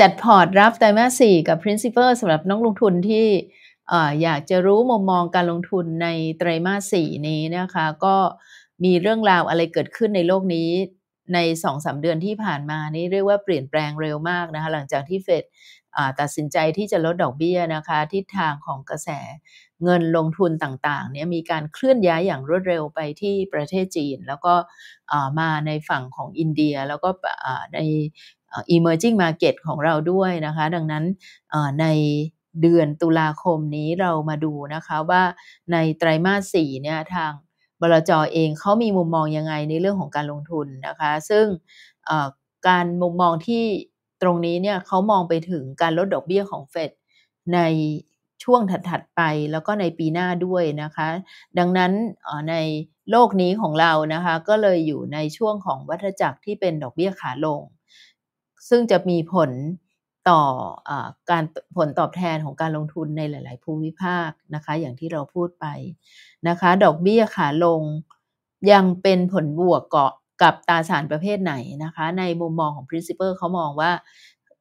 จัดพอร์ตรับไตรมาสสี่กับ principal สำหรับนักลงทุนที่อยากจะรู้มุมมองการลงทุนในไตรมาสสี่นี้นะคะ ก็มีเรื่องราวอะไรเกิดขึ้นในโลกนี้ในสองสาเดือนที่ผ่านมานี่เรียกว่าเปลี่ยนแปลงเร็วมากนะคะ หลังจากที่เฟดตัดสินใจที่จะลดดอกเบี้ยนะคะทิศทางของกระแสเงินลงทุนต่างๆเนี่ยมีการเคลื่อนย้ายอย่างรวดเร็วไปที่ประเทศจีน แล้วก็มาในฝั่งของอินเดียแล้วก็ใน emerging market ของเราด้วยนะคะ ดังนั้นในเดือนตุลาคมนี้เรามาดูนะคะ ว่าในไตรมาสสี่เนี่ยทางบลจอเองเขามีมุมมองยังไงในเรื่องของการลงทุนนะคะ ซึ่งการมุมมองที่ตรงนี้เนี่ยเขามองไปถึงการลดดอกเบี้ยของเฟดในช่วงถัดๆไปแล้วก็ในปีหน้าด้วยนะคะ ดังนั้นในโลกนี้ของเรานะคะ ก็เลยอยู่ในช่วงของวัฏจักรที่เป็นดอกเบี้ยขาลงซึ่งจะมีผลต่ออการผลตอบแทนของการลงทุนในหลาย ๆ ภูมิภาคนะคะอย่างที่เราพูดไป นะคะ ดอกเบี้ยขาลงยังเป็นผลบวกเกาะกับตราสารประเภทไหนนะคะในมุมมองของ principal เขามองว่า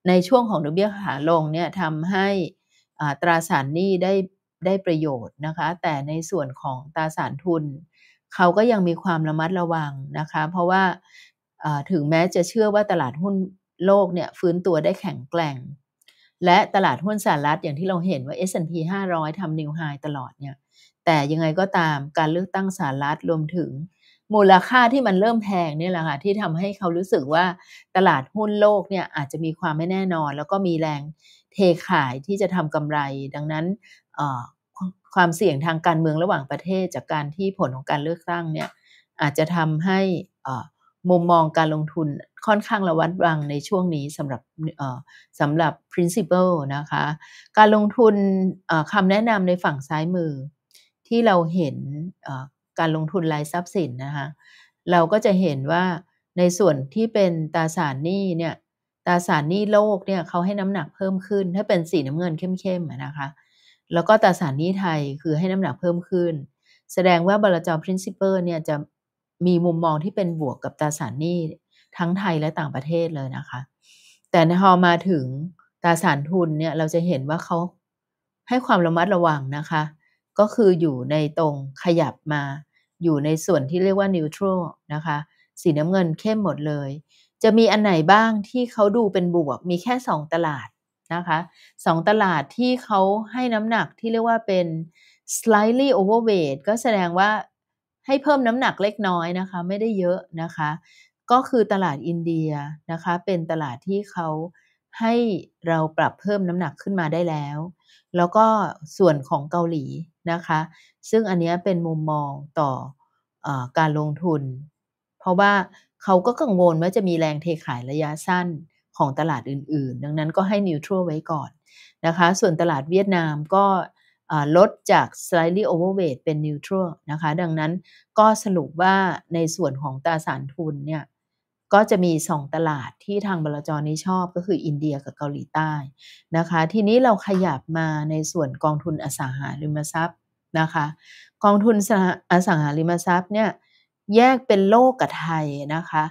ในช่วงของดอกเบี้ยขาลงเนี่ยทำให้ตราสารหนี้ได้ได้ประโยชน์นะคะ แต่ในส่วนของตราสารทุน เขาก็ยังมีความระมัดระวังนะคะเพราะว่าถึงแม้จะเชื่อว่าตลาดหุ้นโลกเนี่ยฟื้นตัวได้แข็งแกร่ง และตลาดหุ้นสหรัฐอย่างที่เราเห็นว่า S&P 500ทำนิวไฮตลอดเนี่ยแต่ยังไงก็ตามการเลือกตั้งสหรัฐรวมถึง มูลค่าที่มันเริ่มแพงเนี่ยแหละค่ะ ที่ทำให้เขารู้สึกว่าตลาดหุ้นโลกเนี่ยอาจจะมีความไม่แน่นอน แล้วก็มีแรงเทขายที่จะทำกำไร ดังนั้นความเสี่ยงทางการเมืองระหว่างประเทศ จากการที่ผลของการเลือกตั้งเนี่ยอาจจะทำให้มุมมองการลงทุนค่อนข้างระวัดระวังในช่วงนี้สำหรับสำหรับ principle นะคะการลงทุนคำแนะนำในฝั่งซ้ายมือ ที่เราเห็นการลงทุนรายทรัพย์สินนะคะเราก็จะเห็นว่าในส่วนที่เป็นตราสารหนี้เนี่ยตราสารหนี้โลกเนี่ยเขาให้น้ำหนักเพิ่มขึ้นถ้าเป็นสีน้ำเงินเข้มๆนะคะแล้วก็ตราสารหนี้ไทยคือให้น้ำหนักเพิ่มขึ้น แสดงว่าบรจ principle เนี่ยจะมีมุมมองที่เป็นบวกกับตราสารหนี้ทั้งไทยและต่างประเทศเลยนะคะ แต่พอมาถึงตราสารทุนเนี่ยเราจะเห็นว่าเขาให้ความระมัดระวังนะคะ ก็คืออยู่ในตรงขยับมา อยู่ในส่วนที่เรียกว่านิวทรัลนะคะ สีน้ำเงินเข้มหมดเลย จะมีอันไหนบ้างที่เขาดูเป็นบวก มีแค่2ตลาดนะคะสองตลาดที่เขาให้น้ำหนักที่เรียกว่าเป็น slightly overweight ก็แสดงว่าให้เพิ่มน้ำหนักเล็กน้อยนะคะ ไม่ได้เยอะนะคะก็คือตลาดอินเดียนะคะ เป็นตลาดที่เขาให้เราปรับเพิ่มน้ำหนักขึ้นมาได้แล้ว แล้วก็ส่วนของเกาหลีนะคะ ซึ่งอันนี้เป็นมุมมองต่ออการลงทุน เพราะว่าเขาก็กังวลว่าจะมีแรงเทขายระยะสั้นของตลาดอื่น ๆ ดังนั้นก็ให้นิวทรัลไว้ก่อนนะคะ ส่วนตลาดเวียดนามก็ลดจาก slightly overweight เป็น neutral นะคะดังนั้นก็สรุปว่าในส่วนของตราสารทุนเนี่ยก็จะมี2ตลาดที่ทางบลจนี้ชอบก็คืออินเดียกับเกาหลีใต้นะคะ ทีนี้เราขยับมาในส่วนกองทุนอสังหาริมทรัพย์นะคะ กองทุนอสังหาริมทรัพย์เนี่ยแยกเป็นโลกกับไทยนะคะ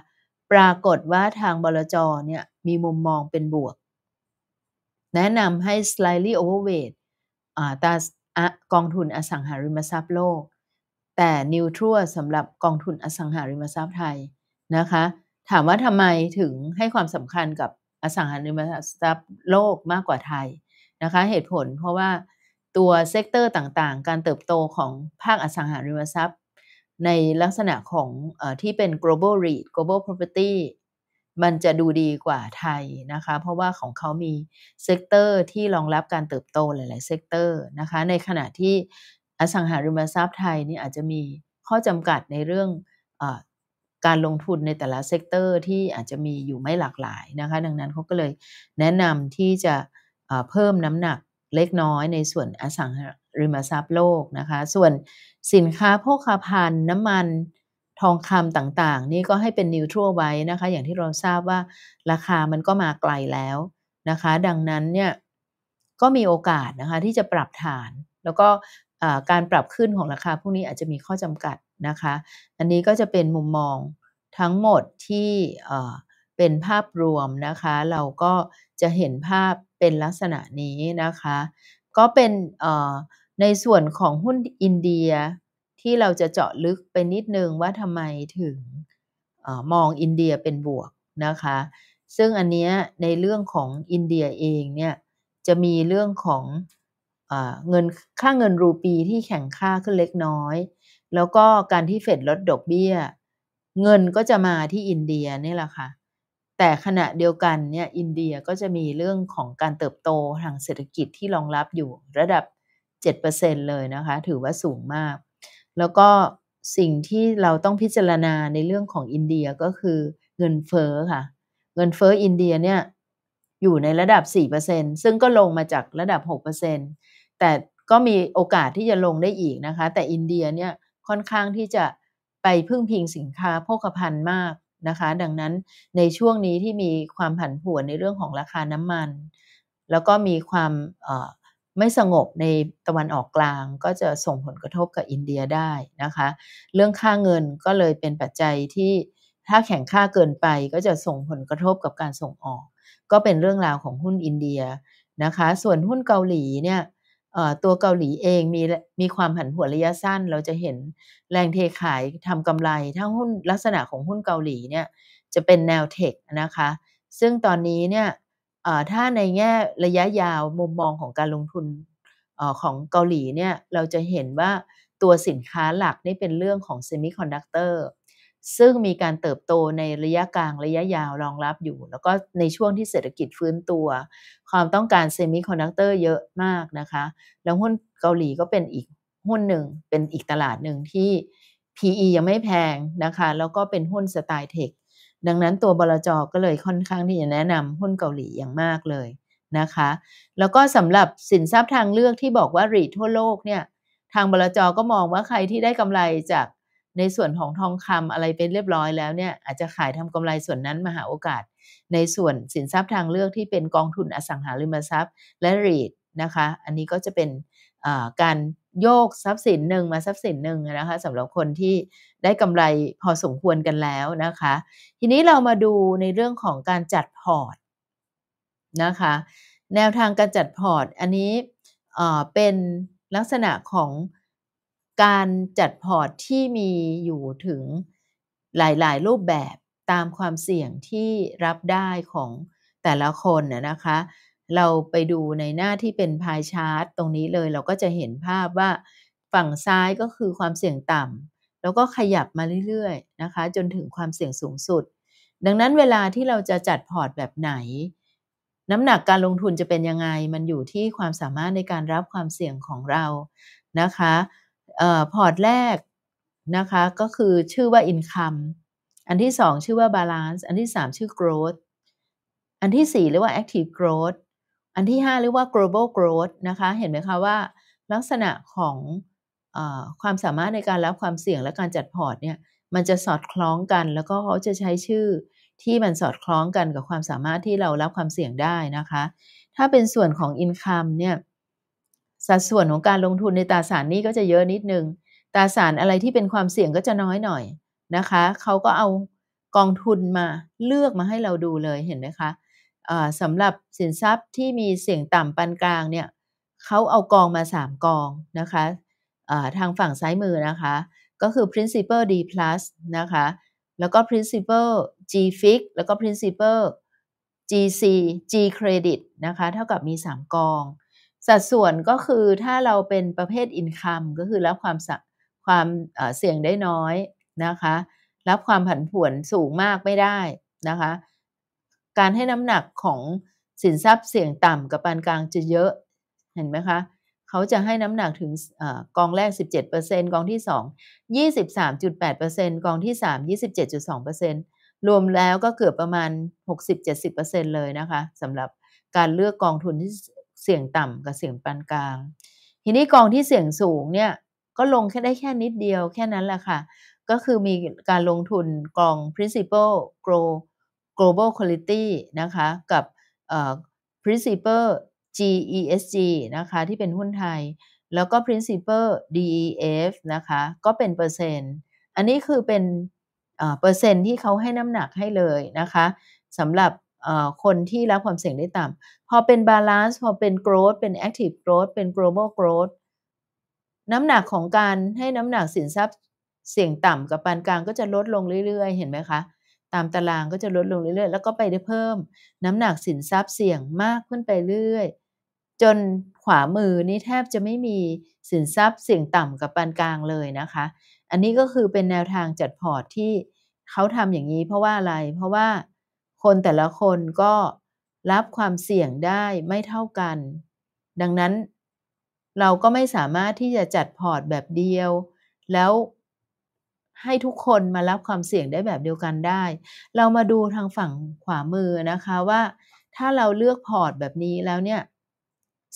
ปรากฏว่าทางบลจเนี่ยมีมุมมองเป็นบวก แนะนำให้ slightly overweight ตากองทุนอสังหาริมทรัพย์โลก แต่นิวทรัลสำหรับกองทุนอสังหาริมทรัพย์ไทยนะคะถามว่าทำไมถึงให้ความสำคัญกับอสังหาริมทรัพย์โลกมากกว่าไทยนะคะเหตุผลเพราะว่าตัวเซกเตอร์ต่างๆการเติบโตของภาคอสังหาริมทรัพย์ ในลักษณะของอที่เป็น global REIT global property มันจะดูดีกว่าไทยนะคะเพราะว่าของเขามีเซกเตอร์ที่รองรับการเติบโตหลายๆเซกเตอร์นะคะในขณะที่อสังหาริมทรัพย์ไทยนี่อาจจะมีข้อจำกัดในเรื่องการลงทุนในแต่ละเซกเตอร์ที่อาจจะมีอยู่ไม่หลากหลายนะคะ ดังนั้นเขาก็เลยแนะนำที่จะเพิ่มน้ำหนักเล็กน้อยในส่วนอสังหาริมทรัพย์โลกนะคะ ส่วนสินค้าโภคภัณฑ์น้ำมันทองคำต่างๆนี่ก็ให้เป็นนิวทรัลไว้นะคะอย่างที่เราทราบว่าราคามันก็มาไกลแล้วนะคะ ดังนั้นเนี่ยก็มีโอกาสนะคะ ที่จะปรับฐานแล้วก็การปรับขึ้นของราคาพวกนี้อาจจะมีข้อจำกัดนะคะ อันนี้ก็จะเป็นมุมมองทั้งหมดที่เป็นภาพรวมนะคะ เราก็จะเห็นภาพเป็นลักษณะนี้นะคะ ก็เป็นในส่วนของหุ้นอินเดียที่เราจะเจาะลึกไปนิดนึงว่าทำไมถึงมองอินเดียเป็นบวกนะคะ ซึ่งอันนี้ในเรื่องของอินเดียเองเนี่ยจะมีเรื่องของเงินค่าเงินรูปีที่แข่งค่าขึ้นเล็กน้อย แล้วก็การที่เฟดลดดอกเบี้ยเงินก็จะมาที่อินเดียนี่แหละค่ะ แต่ขณะเดียวกันเนี่ยอินเดียก็จะมีเรื่องของการเติบโตทางเศรษฐกิจที่รองรับอยู่ระดับ 7%เลยนะคะ ถือว่าสูงมาก แล้วก็สิ่งที่เราต้องพิจารณาในเรื่องของอินเดียก็คือเงินเฟ้อค่ะ เงินเฟ้ออินเดียเนี่ยอยู่ในระดับ 4%ซึ่งก็ลงมาจากระดับ6%เแต่ก็มีโอกาสที่จะลงได้อีกนะคะ แต่อินเดียเนี่ยค่อนข้างที่จะไปพึ่งพิงสินค้าโภคภัณฑ์มากนะคะ ดังนั้นในช่วงนี้ที่มีความผันผวนในเรื่องของราคาน้ำมัน แล้วก็มีความไม่สงบในตะวันออกกลางก็จะส่งผลกระทบกับอินเดียได้นะคะ เรื่องค่าเงินก็เลยเป็นปัจจัยที่ถ้าแข่งค่าเกินไปก็จะส่งผลกระทบกับการส่งออก ก็เป็นเรื่องราวของหุ้นอินเดียนะคะ ส่วนหุ้นเกาหลีเนี่ยตัวเกาหลีเองมีมีความผันผวนระยะสั้นเราจะเห็นแรงเทขายทำกำไรถ้าหุ้นลักษณะของหุ้นเกาหลีเนี่ยจะเป็นแนวเทคนะคะซึ่งตอนนี้เนี่ยถ้าในแง่ระยะยาวมุมมองของการลงทุนอของเกาหลีเนี่ยเราจะเห็นว่าตัวสินค้าหลักนี่เป็นเรื่องของเซมิคอนดักเตอร์ซึ่งมีการเติบโตในระยะกลางระยะยาวรองรับอยู่ แล้วก็ในช่วงที่เศรษฐกิจฟื้นตัว ความต้องการเซมิคอนดักเตอร์เยอะมากนะคะ แล้วหุ้นเกาหลีก็เป็นอีกหุ้นหนึ่งเป็นอีกตลาดหนึ่งที่ PE ยังไม่แพงนะคะ แล้วก็เป็นหุ้นสไตล์เทคดังนั้นตัวบลจก็เลยค่อนข้างที่จะแนะนำหุ้นเกาหลีอย่างมากเลยนะคะ แล้วก็สำหรับสินทรัพย์ทางเลือกที่บอกว่ารีทั่วโลกเนี่ยทางบลจก็มองว่าใครที่ได้กำไรจากในส่วนของทองคำอะไรเป็นเรียบร้อยแล้วเนี่ย อาจจะขายทำกำไรส่วนนั้นมาหาโอกาสในส่วนสินทรัพย์ทางเลือกที่เป็นกองทุนอสังหาริมทรัพย์ และรีดนะคะ อันนี้ก็จะเป็นการโยกทรัพย์สินหนึ่งมาทรัพย์สินหนึ่งนะคะสำหรับคนที่ได้กำไรพอสมควรกันแล้วนะคะ ทีนี้เรามาดูในเรื่องของการจัดพอร์ตนะคะ แนวทางการจัดพอร์ตอันนี้เป็นลักษณะของการจัดพอร์ตที่มีอยู่ถึงหลายๆ รูปแบบตามความเสี่ยงที่รับได้ของแต่ละคนนะคะ เราไปดูในหน้าที่เป็นพายชาร์ตตรงนี้เลยเราก็จะเห็นภาพว่าฝั่งซ้ายก็คือความเสี่ยงต่ำแล้วก็ขยับมาเรื่อย ๆ นะคะ จนถึงความเสี่ยงสูงสุด ดังนั้นเวลาที่เราจะจัดพอร์ตแบบไหน น้ำหนักการลงทุนจะเป็นยังไงมันอยู่ที่ความสามารถในการรับความเสี่ยงของเรานะคะพอร์ตแรกนะคะ ก็คือชื่อว่า Income อันที่สองชื่อว่า Balance อันที่สามชื่อ Growth อันที่สี่เรียกว่า Active Growth อันที่ห้าเรียกว่า Global Growth นะคะ เห็นไหมคะว่าลักษณะของอความสามารถในการรับความเสี่ยงและการจัดพอร์ตเนี่ย มันจะสอดคล้องกัน แล้วก็เขาจะใช้ชื่อที่มันสอดคล้องกันกับความสามารถที่เรารับความเสี่ยงได้นะคะ ถ้าเป็นส่วนของ Income เนี่ยสัดส่วนของการลงทุนในตราสารนี้ก็จะเยอะนิดนึง ตราสารอะไรที่เป็นความเสี่ยงก็จะน้อยหน่อยนะคะเขาก็เอากองทุนมาเลือกมาให้เราดูเลย เห็นไหมคะสำหรับสินทรัพย์ที่มีเสี่ยงต่ำปานกลางเนี่ยเขาเอากองมา 3กองนะคะทางฝั่งซ้ายมือนะคะ ก็คือ principal D plus นะคะ แล้วก็ principal G fix แล้วก็ principal GC G credit นะคะ เท่ากับมี 3กองสัดส่วนก็คือถ้าเราเป็นประเภทอินคัมก็คือรับความความเสี่ยงได้น้อยนะคะรับความผันผวนสูงมากไม่ได้นะคะ การให้น้ำหนักของสินทรัพย์เสี่ยงต่ำกับปานกลางจะเยอะเห็นไหมคะ เขาจะให้น้ำหนักถึงอกองแรก 17%กองที่ 2 23.8%กองที่ 3 27.2%รวมแล้วก็เกือบประมาณ 60-70%เลยนะคะสำหรับการเลือกกองทุนที่เสี่ยงต่ำกับเสี่ยงปานกลาง ทีนี้กองที่เสี่ยงสูงเนี่ยก็ลงแค่ได้แค่นิดเดียวแค่นั้นแหละค่ะ ก็คือมีการลงทุนกอง principal grow global quality นะคะกับ principal GESG นะคะที่เป็นหุ้นไทยแล้วก็ principal DEF นะคะก็เป็นเปอร์เซ็นต์ อันนี้คือเป็นเปอร์เซ็นต์ที่เขาให้น้ำหนักให้เลยนะคะสำหรับคนที่รับความเสี่ยงได้ต่ำพอเป็นบาลานซ์พอเป็นโกรดเป็นแอคทีฟโกรดเป็นโกลบอลโกรดน้ำหนักของการให้น้ำหนักสินทรัพย์เสี่ยงต่ำกับปานกลางก็จะลดลงเรื่อยๆ เห็นไหมคะ ตามตารางก็จะลดลงเรื่อยๆแล้วก็ไปได้เพิ่ม น้ำหนักสินทรัพย์เสี่ยงมากขึ้นไปเรื่อยจนขวามือนี่แทบจะไม่มีสินทรัพย์เสี่ยงต่ำกับปานกลางเลยนะคะ อันนี้ก็คือเป็นแนวทางจัดพอร์ตที่เขาทำอย่างนี้เพราะว่าอะไรเพราะว่าคนแต่ละคนก็รับความเสี่ยงได้ไม่เท่ากัน ดังนั้นเราก็ไม่สามารถที่จะจัดพอร์ตแบบเดียว แล้วให้ทุกคนมารับความเสี่ยงได้แบบเดียวกันได้ เรามาดูทางฝั่งขวามือนะคะว่า ถ้าเราเลือกพอร์ตแบบนี้แล้วเนี่ย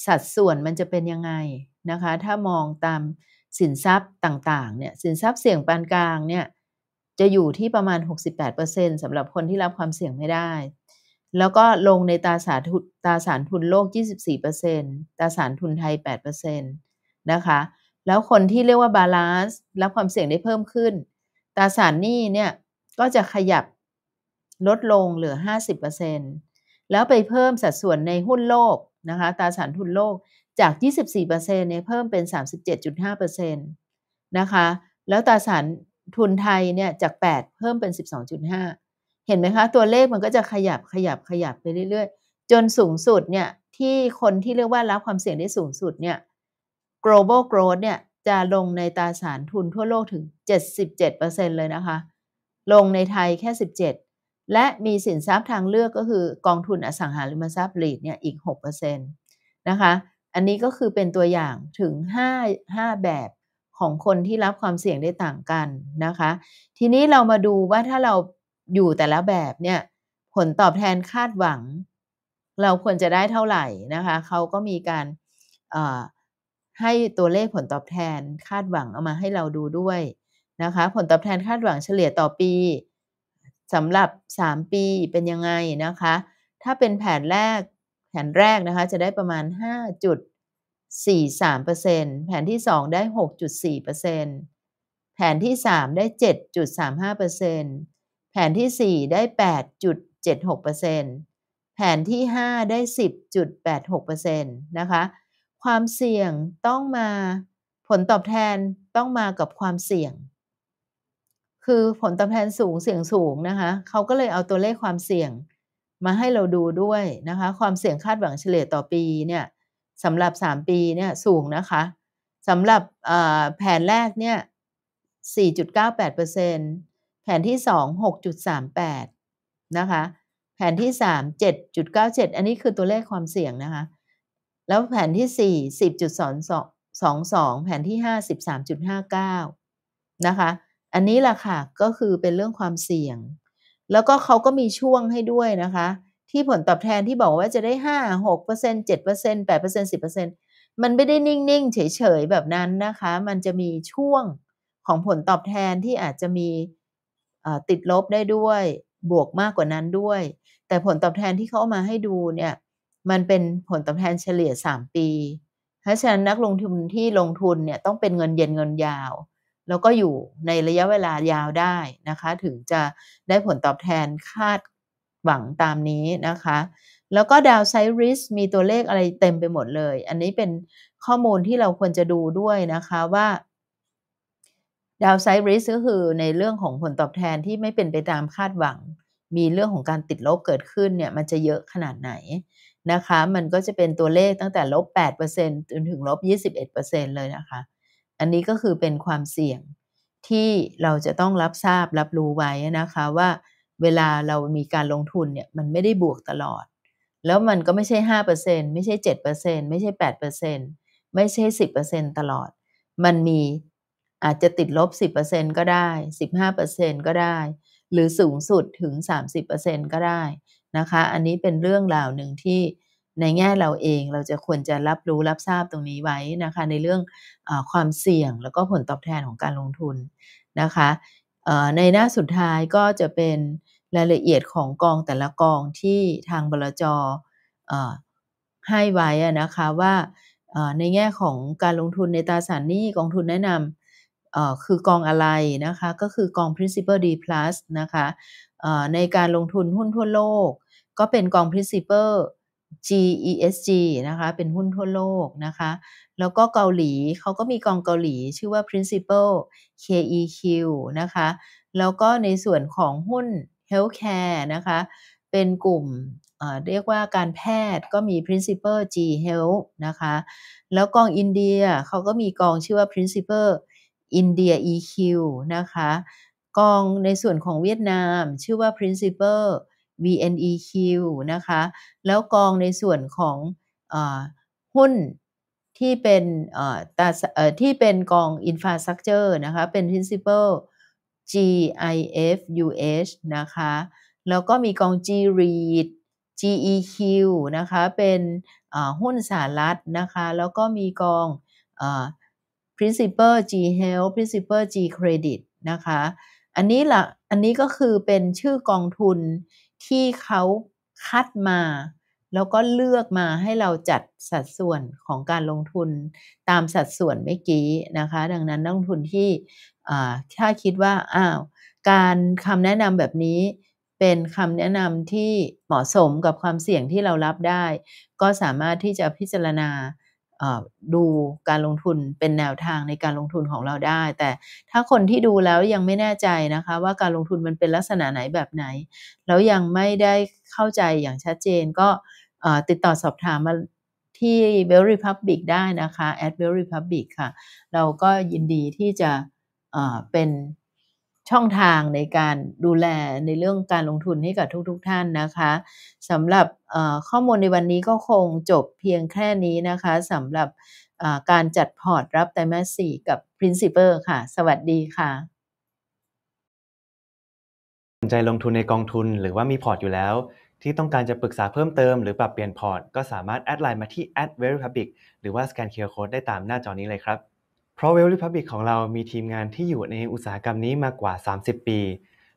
สัดส่วนมันจะเป็นยังไงนะคะ ถ้ามองตามสินทรัพย์ต่างๆเนี่ยสินทรัพย์เสี่ยงปานกลางเนี่ยจะอยู่ที่ประมาณ 68%สำหรับคนที่รับความเสี่ยงไม่ได้ แล้วก็ลงในตราสารทุนตราสารทุนโลก 24%ตราสารทุนไทย8%นะคะ แล้วคนที่เรียกว่าบาลานซ์รับความเสี่ยงได้เพิ่มขึ้น ตราสารหนี้เนี่ยก็จะขยับลดลงเหลือ 50%แล้วไปเพิ่มสัดส่วนในหุ้นโลกนะคะ ตราสารทุนโลกจาก 24%เนี่ยเพิ่มเป็น 37.5%นะคะ แล้วตราสารทุนไทยเนี่ยจาก 8 เพิ่มเป็น 12.5 เห็นไหมคะ ตัวเลขมันก็จะขยับขยับขยับไปเรื่อยๆ จนสูงสุดเนี่ยที่คนที่เรียกว่ารับความเสี่ยงได้สูงสุดเนี่ย global growth เนี่ยจะลงในตราสารทุนทั่วโลกถึง 77%เลยนะคะ ลงในไทยแค่ 17 และมีสินทรัพย์ทางเลือกก็คือกองทุนอสังหาริมทรัพย์หลีดเนี่ยอีก 6%นะคะ อันนี้ก็คือเป็นตัวอย่างถึง5 5แบบของคนที่รับความเสี่ยงได้ต่างกันนะคะ ทีนี้เรามาดูว่าถ้าเราอยู่แต่ละแบบเนี่ยผลตอบแทนคาดหวังเราควรจะได้เท่าไหร่นะคะเขาก็มีการให้ตัวเลขผลตอบแทนคาดหวังเอามาให้เราดูด้วยนะคะ ผลตอบแทนคาดหวังเฉลี่ยต่อปีสำหรับ3ปีเป็นยังไงนะคะ ถ้าเป็นแผนแรกแผนแรกนะคะ จะได้ประมาณ5จุด6.43%แผนที่2ได้ 6.4%แผนที่ 3 ได้ 7.35%แผนที่4ได้ 8.76%แผนที่5ได้ 10.86%นะคะความเสี่ยงต้องมาผลตอบแทนต้องมากับความเสี่ยง คือผลตอบแทนสูงเสี่ยงสูงนะคะเขาก็เลยเอาตัวเลขความเสี่ยงมาให้เราดูด้วยนะคะความเสี่ยงคาดหวังเฉลี่ยต่อปีเนี่ยสำหรับ 3 ปีเนี่ยสูงนะคะ สำหรับแผนแรกเนี่ย4.98%แผนที่ 2 6.38นะคะ แผนที่ 3 7.97 อันนี้คือตัวเลขความเสี่ยงนะคะ แล้วแผนที่ 4 10.22แผนที่ 5 13.59 นะคะ อันนี้ล่ะค่ะก็คือเป็นเรื่องความเสี่ยง แล้วก็เขาก็มีช่วงให้ด้วยนะคะที่ผลตอบแทนที่บอกว่าจะได้ห้าหกเปอร์เซ็นเจ็ดเปอร์เซ็นแปดเปอร์เซ็นสิบเปอร์เซ็นมันไม่ได้นิ่งๆเฉยๆแบบนั้นนะคะ มันจะมีช่วงของผลตอบแทนที่อาจจะมีติดลบได้ด้วยบวกมากกว่านั้นด้วย แต่ผลตอบแทนที่เขาามาให้ดูเนี่ยมันเป็นผลตอบแทนเฉลี่ย 3 ปี เพราะฉะนั้นนักลงทุนที่ลงทุนเนี่ยต้องเป็นเงินเย็นเงินยาว แล้วก็อยู่ในระยะเวลายาวได้นะคะ ถึงจะได้ผลตอบแทนคาดหวังตามนี้นะคะ แล้วก็ดาวไซริส มีตัวเลขอะไรเต็มไปหมดเลย อันนี้เป็นข้อมูลที่เราควรจะดูด้วยนะคะว่าดาวไซริสก็คือในเรื่องของผลตอบแทนที่ไม่เป็นไปตามคาดหวัง มีเรื่องของการติดลบเกิดขึ้นเนี่ย มันจะเยอะขนาดไหนนะคะ มันก็จะเป็นตัวเลขตั้งแต่ลบ8%จนถึงลบ21%เลยนะคะ อันนี้ก็คือเป็นความเสี่ยงที่เราจะต้องรับทราบรับรู้ไว้นะคะว่าเวลาเรามีการลงทุนเนี่ยมันไม่ได้บวกตลอด แล้วมันก็ไม่ใช่ห้าเปอร์เซ็นไม่ใช่เจ็ดเปอร์เซ็นไม่ใช่แปดเปอร์เซ็นไม่ใช่สิบเปอร์เซ็นตลอด มันมีอาจจะติดลบสิบเปอร์เซ็นก็ได้สิบห้าเปอร์เซ็นก็ได้ หรือสูงสุดถึงสามสิบเปอร์เซ็นก็ได้นะคะ อันนี้เป็นเรื่องราวหนึ่งที่ในแง่เราเองเราจะควรจะรับรู้รับทราบตรงนี้ไว้นะคะ ในเรื่องอความเสี่ยงแล้วก็ผลตอบแทนของการลงทุนนะคะในหน้าสุดท้ายก็จะเป็นรายละเอียดของกองแต่ละกองที่ทางบลจให้ไว้นะคะว่าในแง่ของการลงทุนในตราสารหนี้กองทุนแนะนำคือกองอะไรนะคะก็คือกอง principal D plus นะคะในการลงทุนหุ้นทั่วโลก ก็เป็นกอง principal GESG นะคะเป็นหุ้นทั่วโลกนะคะ แล้วก็เกาหลีเขาก็มีกองเกาหลีชื่อว่า Principal KEQ นะคะแล้วก็ในส่วนของหุ้น Healthcare นะคะเป็นกลุ่มเรียกว่าการแพทย์ก็มี Principal G Health นะคะแล้วกองอินเดียเขาก็มีกองชื่อว่า Principal India EQ นะคะกองในส่วนของเวียดนามชื่อว่า Principal VNEQ นะคะ แล้วกองในส่วนของอหุ้นที่เป็นตาที่เป็นกอง Infrastructure นะคะ เป็น Principal GIFUH นะคะ แล้วก็มีกอง G-REIT GEQ นะคะ เป็นหุ้นสารัฐนะคะ แล้วก็มีกอง Principal G Health Principal G Credit นะคะ อันนี้ละอันนี้ก็คือเป็นชื่อกองทุนที่เขาคัดมาแล้วก็เลือกมาให้เราจัดสัดส่วนของการลงทุนตามสัดส่วนเมื่อกี้นะคะ ดังนั้นนักลงทุนที่ถ้าคิดว่าอ้าวการคำแนะนำแบบนี้เป็นคำแนะนำที่เหมาะสมกับความเสี่ยงที่เรารับได้ ก็สามารถที่จะพิจารณาดูการลงทุนเป็นแนวทางในการลงทุนของเราได้ แต่ถ้าคนที่ดูแล้วยังไม่แน่ใจนะคะ ว่าการลงทุนมันเป็นลักษณะไหนแบบไหน แล้วยังไม่ได้เข้าใจอย่างชัดเจน ก็ติดต่อสอบถามมาที่ b e l l Republic ได้นะคะ at b e l l Republic ค่ะ เราก็ยินดีที่จะเป็นช่องทางในการดูแลในเรื่องการลงทุนให้กับทุกๆทท่านนะคะสำหรับข้อมูลในวันนี้ก็คงจบเพียงแค่นี้นะคะสำหรับการจัดพอร์ตรับไตรมาสสี่กับ Principal ค่ะ สวัสดีค่ะสนใจลงทุนในกองทุนหรือว่ามีพอร์ตอยู่แล้ว ที่ต้องการจะปรึกษาเพิ่มเติมหรือปรับเปลี่ยนพอร์ตก็สามารถแอดไลน์มาที่ @veripublic หรือว่าสแกนเคอร์โคดได้ตามหน้าจอนี้เลยครับเพราะเวลี่พับบิกของเรามีทีมงานที่อยู่ในอุตสาหกรรมนี้มากว่า 30 ปี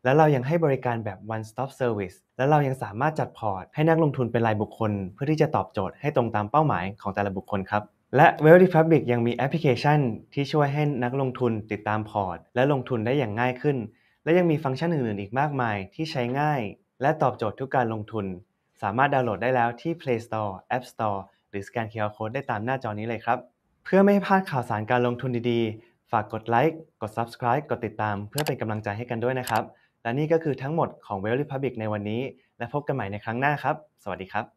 และเรายังให้บริการแบบ one stop service และเรายังสามารถจัดพอร์ตให้นักลงทุนเป็นรายบุคคล เพื่อที่จะตอบโจทย์ให้ตรงตามเป้าหมายของแต่ละบุคคลครับ และเวล l e p u b l i c ยังมีแอปพลิเคชัน ที่ช่วยให้นักลงทุนติดตามพอร์ต และลงทุนได้อย่างง่ายขึ้น และยังมีฟังก์ชันอื่นๆ อีกมากมายที่ใช้ง่าย และตอบโจทย์ทุกการลงทุน สามารถดาวน์โหลดได้แล้วที่ Play Store App Store หรือสแกน QR Code ได้ตามหน้าจอนี้เลยครับเพื่อไม่ให้พลาดข่าวสารการลงทุนดีๆ ฝากกดไลค์ กด Subscribe กดติดตามเพื่อเป็นกำลังใจให้กันด้วยนะครับ และนี่ก็คือทั้งหมดของ w e l l Republic ในวันนี้ และพบกันใหม่ในครั้งหน้าครับ สวัสดีครับ